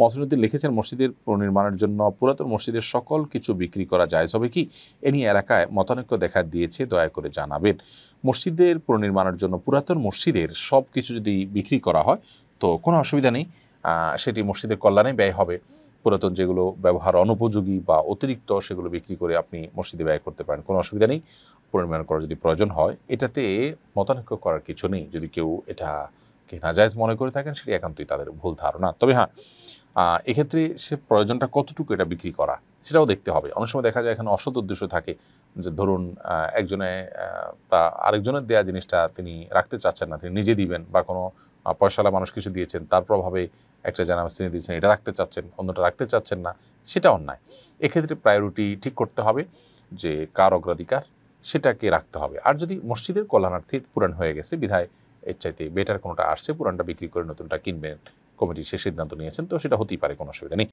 মহসিনুদ্দিন লিখেছেন মসজিদের পুনর্নির্মাণের জন্য পুরাতন মসজিদের সকল কিছু বিক্রি করা যায় তবে কি এ নিয়ে এলাকায় মতানৈক্য দেখা দিয়েছে দয়া করে জানাবেন মসজিদের পুনর্নির্মাণের জন্য পুরাতন মসজিদের সব কিছু যদি বিক্রি করা হয় তো কোনো অসুবিধা নেই সেটি মসজিদের কল্যাণে ব্যয় হবে পুরাতন যেগুলো ব্যবহার অনুপযোগী বা অতিরিক্ত সেগুলো বিক্রি করে আপনি মসজিদে ব্যয় করতে পারেন কোনো অসুবিধা নেই পুনর্নির্মাণ করার যদি প্রয়োজন হয় এটাতে মতানৈক্য করার কিছু নেই যদি কেউ এটা কে নাজায়জ মনে করে থাকেন সেটি একান্তই তাদের ভুল ধারণা তবে হ্যাঁ এক্ষেত্রে সে প্রয়োজনটা কতটুকু এটা বিক্রি করা সেটাও দেখতে হবে অনেক সময় দেখা যায় এখানে অসৎ উদ্দেশ্য থাকে যে ধরুন একজনে তা আরেকজনের দেয়া জিনিসটা তিনি রাখতে চাচ্ছেন না তিনি নিজে দিবেন বা কোনো পয়সালা মানুষ কিছু দিয়েছেন তার প্রভাবে একটা জানা শ্রেণী দিয়েছেন এটা রাখতে চাচ্ছেন অন্যটা রাখতে চাচ্ছেন না সেটা অন্যায় এক্ষেত্রে প্রায়োরিটি ঠিক করতে হবে যে কার অগ্রাধিকার সেটাকে রাখতে হবে আর যদি মসজিদের কল্যাণার্থী পূরণ হয়ে গেছে বিধায় এর চাইতে বেটার কোনোটা আসছে পুরানটা বিক্রি করে নতুনটা কিনবেন কমিটি সে সিদ্ধান্ত নিয়েছেন তো সেটা হতেই পারে কোনো অসুবিধা নেই